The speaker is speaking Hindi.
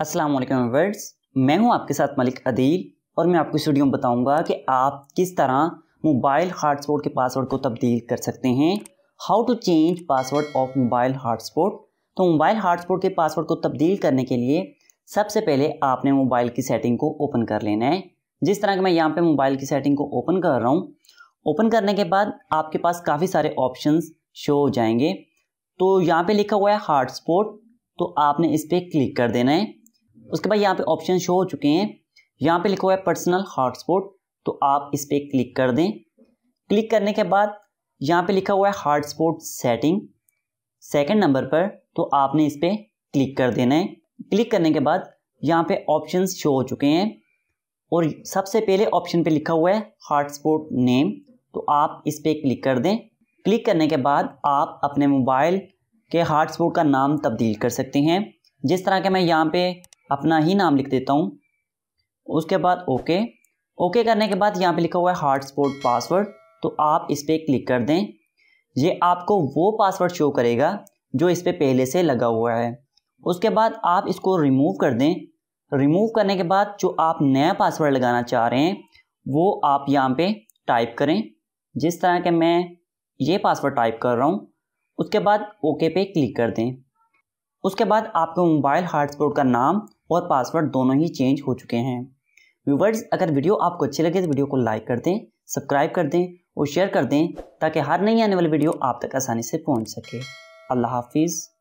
अस्सलाम वालेकुम वर्ड्स मैं हूं आपके साथ मलिक अदील और मैं आपको इस वीडियो में बताऊंगा कि आप किस तरह मोबाइल हॉटस्पॉट के पासवर्ड को तब्दील कर सकते हैं how to change password of mobile hotspot तो मोबाइल हॉटस्पॉट के पासवर्ड को तब्दील करने के लिए सबसे पहले आपने मोबाइल की सेटिंग को ओपन कर लेना है जिस तरह के मैं यहाँ पर मोबाइल की सेटिंग को ओपन कर रहा हूँ ओपन करने के बाद आपके पास काफ़ी सारे ऑप्शन शो हो जाएंगे तो यहाँ पर लिखा हुआ है हॉटस्पॉट तो आपने इस पर क्लिक कर देना है उसके बाद यहाँ पे ऑप्शन शो हो चुके हैं यहाँ पे लिखा हुआ है पर्सनल हॉटस्पॉट तो आप इस पर क्लिक कर दें क्लिक करने के बाद यहाँ पे लिखा हुआ है हॉटस्पॉट सेटिंग सेकंड नंबर पर तो आपने इस पर क्लिक कर देना है क्लिक करने के बाद यहाँ पे ऑप्शन शो हो चुके हैं और सबसे पहले ऑप्शन पे लिखा हुआ है हॉटस्पॉट नेम तो आप इस पर क्लिक कर दें क्लिक करने के बाद आप अपने मोबाइल के हॉटस्पॉट का नाम तब्दील कर सकते हैं जिस तरह के मैं यहाँ पे अपना ही नाम लिख देता हूँ उसके बाद ओके ओके करने के बाद यहाँ पे लिखा हुआ है हार्ड स्पोर्ट पासवर्ड तो आप इस पर क्लिक कर दें ये आपको वो पासवर्ड शो करेगा जो इस पर पहले से लगा हुआ है उसके बाद आप इसको रिमूव कर दें रिमूव करने के बाद जो आप नया पासवर्ड लगाना चाह रहे हैं वो आप यहाँ पे टाइप करें जिस तरह के मैं ये पासवर्ड टाइप कर रहा हूँ उसके बाद ओके पे क्लिक कर दें उसके बाद आपके मोबाइल हॉटस्पॉट का नाम और पासवर्ड दोनों ही चेंज हो चुके हैं व्यूवर्स अगर वीडियो आपको अच्छी लगे तो वीडियो को लाइक कर दें सब्सक्राइब कर दें और शेयर कर दें ताकि हर नई आने वाली वीडियो आप तक आसानी से पहुंच सके अल्लाह हाफिज़